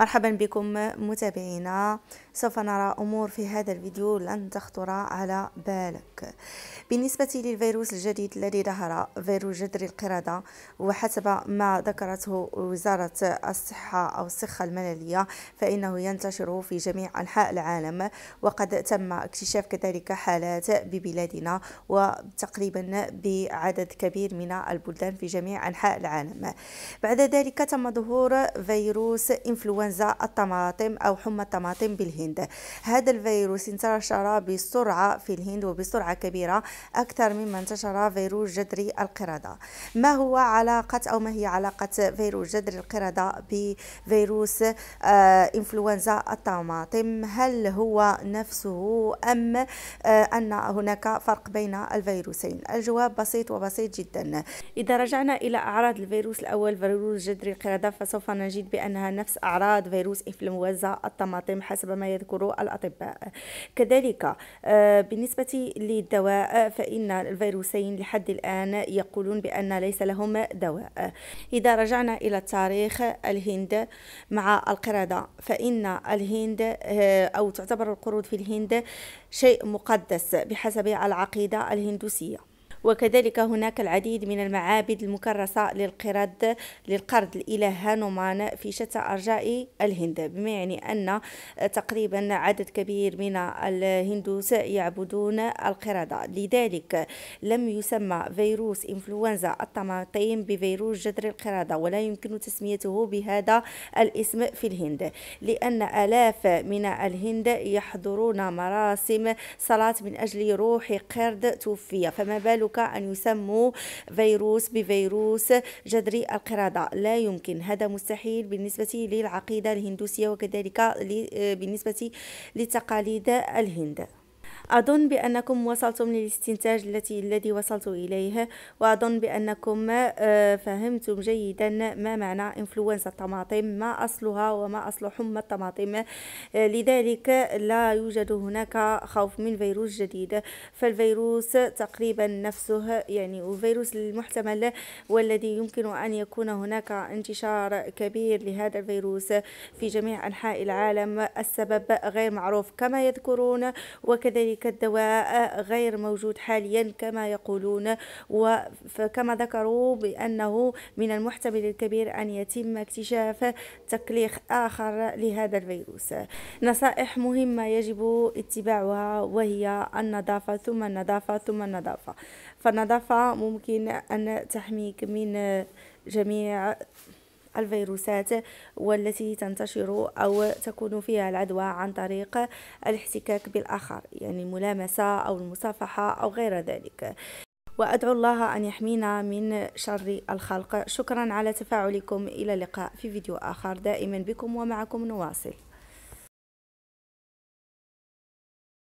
مرحبا بكم متابعينا سوف نرى أمور في هذا الفيديو لن تخطر على بالك الشباك بالنسبة للفيروس الجديد الذي ظهر فيروس جدري القردة وحسب ما ذكرته وزارة الصحة أو الصحة المللية فإنه ينتشر في جميع أنحاء العالم وقد تم اكتشاف كذلك حالات ببلادنا وتقريبا بعدد كبير من البلدان في جميع أنحاء العالم بعد ذلك تم ظهور فيروس إنفلونزا الطماطم أو حمى الطماطم بالهند هذا الفيروس انتشر بسرعة في الهند وبسرعة كبيرة أكثر مما انتشر فيروس جدري القردة ما هو علاقة أو ما هي علاقة فيروس جدري القردة بفيروس آه إنفلونزا الطماطم طيب، هل هو نفسه أم آه أن هناك فرق بين الفيروسين الجواب بسيط وبسيط جدا إذا رجعنا إلى أعراض الفيروس الأول فيروس جدري القردة فسوف نجد بأنها نفس أعراض فيروس إنفلونزا الطماطم طيب، حسب ما يذكره الأطباء كذلك آه بالنسبة الدواء فإن الفيروسين لحد الآن يقولون بأن ليس لهم دواء إذا رجعنا إلى تاريخ الهند مع القردة فإن الهند آه، أو تعتبر القرود في الهند شيء مقدس بحسب العقيدة الهندوسية وكذلك هناك العديد من المعابد المكرسة للقرد للقرد الإله هانومان في شتى أرجاء الهند بما يعني أن تقريبا عدد كبير من الهندوس يعبدون القردة لذلك لم يسمى فيروس إنفلونزا الطماطم بفيروس جذر القردة ولا يمكن تسميته بهذا الاسم في الهند لأن آلاف من الهند يحضرون مراسم صلاة من أجل روح قرد توفي فما بالك يمكنك أن يسموا فيروس بفيروس جذري القردة لا يمكن هذا مستحيل بالنسبة للعقيدة الهندوسية وكذلك بالنسبة لتقاليد الهند أظن بأنكم وصلتم للاستنتاج التي الذي وصلت إليه وأظن بأنكم آه، فهمتم جيدا ما معنى إنفلونزا الطماطم ما أصلها وما أصل حمى الطماطم آه، لذلك لا يوجد هناك خوف من فيروس جديد فالفيروس تقريبا نفسه يعني الفيروس المحتمل والذي يمكن أن يكون هناك انتشار كبير لهذا الفيروس في جميع أنحاء العالم السبب غير معروف كما يذكرون وكذلك ذلك الدواء غير موجود حاليا كما يقولون وكما ذكروا بأنه من المحتمل الكبير أن يتم اكتشاف تكليخ آخر لهذا الفيروس نصائح مهمة يجب اتباعها وهي النظافة ثم النظافة ثم النظافة فالنظافة ممكن أن تحميك من جميع الفيروسات والتي تنتشر أو تكون فيها العدوى عن طريق الاحتكاك بالآخر يعني الملامسة أو المصافحة أو غير ذلك وأدعو الله أن يحمينا من شر الخلق شكرا على تفاعلكم إلى اللقاء في فيديو آخر دائما بكم ومعكم نواصل